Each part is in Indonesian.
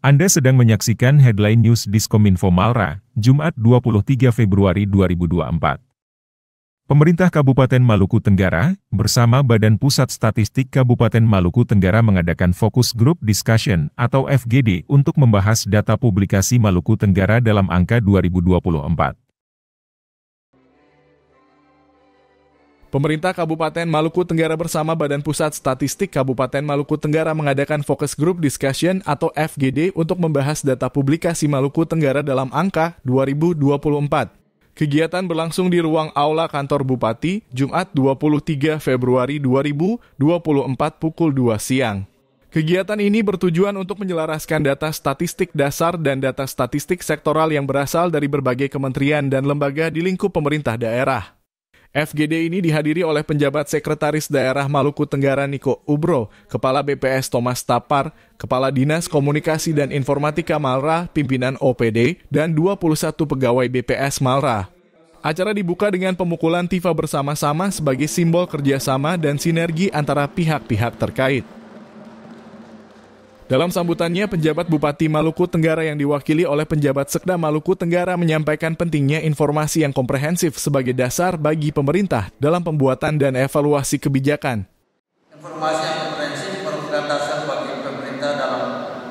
Anda sedang menyaksikan headline news Diskominfo Malra, Jumat 23 Februari 2024. Pemerintah Kabupaten Maluku Tenggara, bersama Badan Pusat Statistik Kabupaten Maluku Tenggara mengadakan Fokus Group Discussion atau FGD untuk membahas data publikasi Maluku Tenggara dalam angka 2024. Pemerintah Kabupaten Maluku Tenggara bersama Badan Pusat Statistik Kabupaten Maluku Tenggara mengadakan Focus Group Discussion atau FGD untuk membahas data publikasi Maluku Tenggara dalam angka 2024. Kegiatan berlangsung di ruang aula kantor Bupati Jumat 23 Februari 2024 pukul 2 siang. Kegiatan ini bertujuan untuk menyelaraskan data statistik dasar dan data statistik sektoral yang berasal dari berbagai kementerian dan lembaga di lingkup pemerintah daerah. FGD ini dihadiri oleh penjabat Sekretaris Daerah Maluku Tenggara Niko Ubro, Kepala BPS Thomas Tapar, Kepala Dinas Komunikasi dan Informatika Malra, pimpinan OPD, dan 21 pegawai BPS Malra. Acara dibuka dengan pemukulan Tifa bersama-sama sebagai simbol kerjasama dan sinergi antara pihak-pihak terkait. Dalam sambutannya, penjabat Bupati Maluku Tenggara yang diwakili oleh penjabat Sekda Maluku Tenggara menyampaikan pentingnya informasi yang komprehensif sebagai dasar bagi pemerintah dalam pembuatan dan evaluasi kebijakan. Informasi yang komprehensif merupakan dasar bagi pemerintah dalam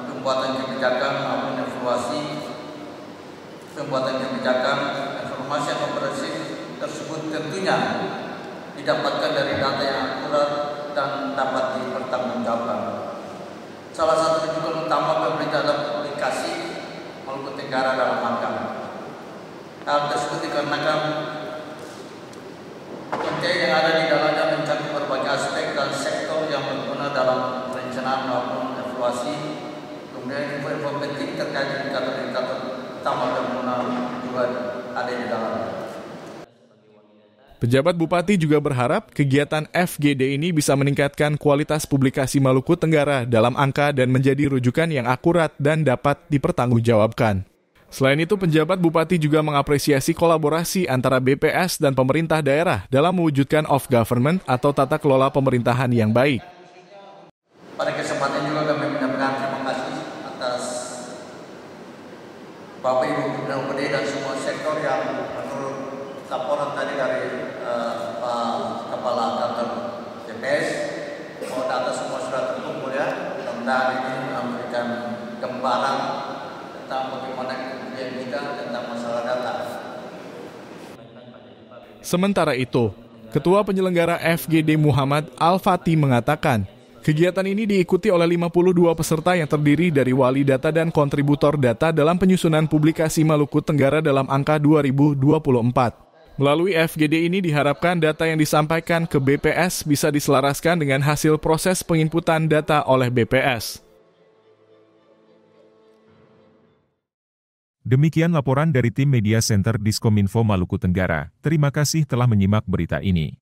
pembuatan kebijakan maupun evaluasi pembuatan kebijakan. Informasi yang komprehensif tersebut tentunya didapatkan dari data yang akurat dan dapat dipertanggungjawabkan. negara dalam mahkamah. Hal tersebut dikarenakan konteks yang ada di dalamnya mencakup berbagai aspek dan sektor yang berguna dalam perencanaan maupun evaluasi, kemudian info-info penting terkait indikator-indikator utama berguna juga ada di dalamnya. Pejabat Bupati juga berharap kegiatan FGD ini bisa meningkatkan kualitas publikasi Maluku Tenggara dalam angka dan menjadi rujukan yang akurat dan dapat dipertanggungjawabkan. Selain itu, penjabat bupati juga mengapresiasi kolaborasi antara BPS dan pemerintah daerah dalam mewujudkan off government atau tata kelola pemerintahan yang baik. Pada kesempatan juga kami mengucapkan terima kasih atas Bapak Ibu Gubernur PD dan semua sektor yang menurut laporan tadi dari uh, Pak Kepala Kantor Sementara itu, Ketua Penyelenggara FGD Muhammad Al-Fatih mengatakan, kegiatan ini diikuti oleh 52 peserta yang terdiri dari wali data dan kontributor data dalam penyusunan publikasi Maluku Tenggara dalam angka 2024. Melalui FGD ini diharapkan data yang disampaikan ke BPS bisa diselaraskan dengan hasil proses penginputan data oleh BPS. Demikian laporan dari tim media center Diskominfo Maluku Tenggara. Terima kasih telah menyimak berita ini.